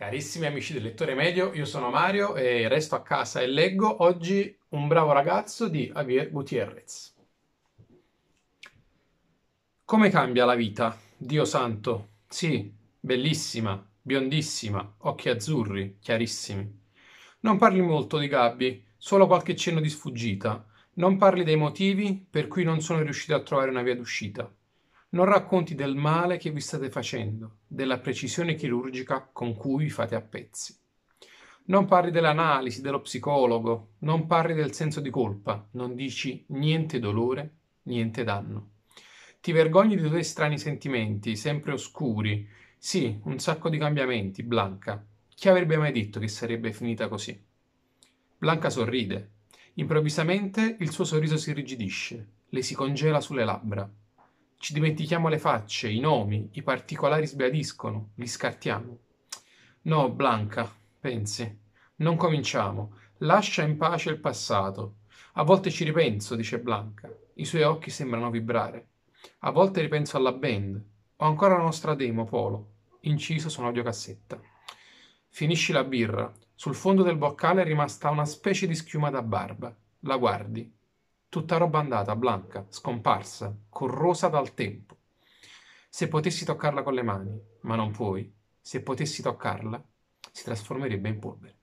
Carissimi amici del lettore medio, io sono Mario e resto a casa e leggo oggi Un bravo ragazzo di Javier Gutierrez. Come cambia la vita? Dio santo. Sì, bellissima, biondissima, occhi azzurri, chiarissimi. Non parli molto di Gabby, solo qualche cenno di sfuggita. Non parli dei motivi per cui non sono riuscito a trovare una via d'uscita non racconti del male che vi state facendo, della precisione chirurgica con cui vi fate a pezzi. Non parli dell'analisi, dello psicologo, non parli del senso di colpa, non dici niente dolore, niente danno. Ti vergogni dei tuoi strani sentimenti, sempre oscuri. Sì, un sacco di cambiamenti, Blanca. Chi avrebbe mai detto che sarebbe finita così? Blanca sorride. Improvvisamente il suo sorriso si irrigidisce, le si congela sulle labbra. Ci dimentichiamo le facce, i nomi, i particolari sbiadiscono, li scartiamo. No, Blanca, pensi, non cominciamo. Lascia in pace il passato. A volte ci ripenso, dice Blanca. I suoi occhi sembrano vibrare. A volte ripenso alla band. Ho ancora la nostra demo, Polo, inciso su un'audiocassetta. Finisci la birra. Sul fondo del boccale è rimasta una specie di schiuma da barba. La guardi tutta roba andata, blanca, scomparsa, corrosa dal tempo. Se potessi toccarla con le mani, ma non puoi, se potessi toccarla, si trasformerebbe in polvere.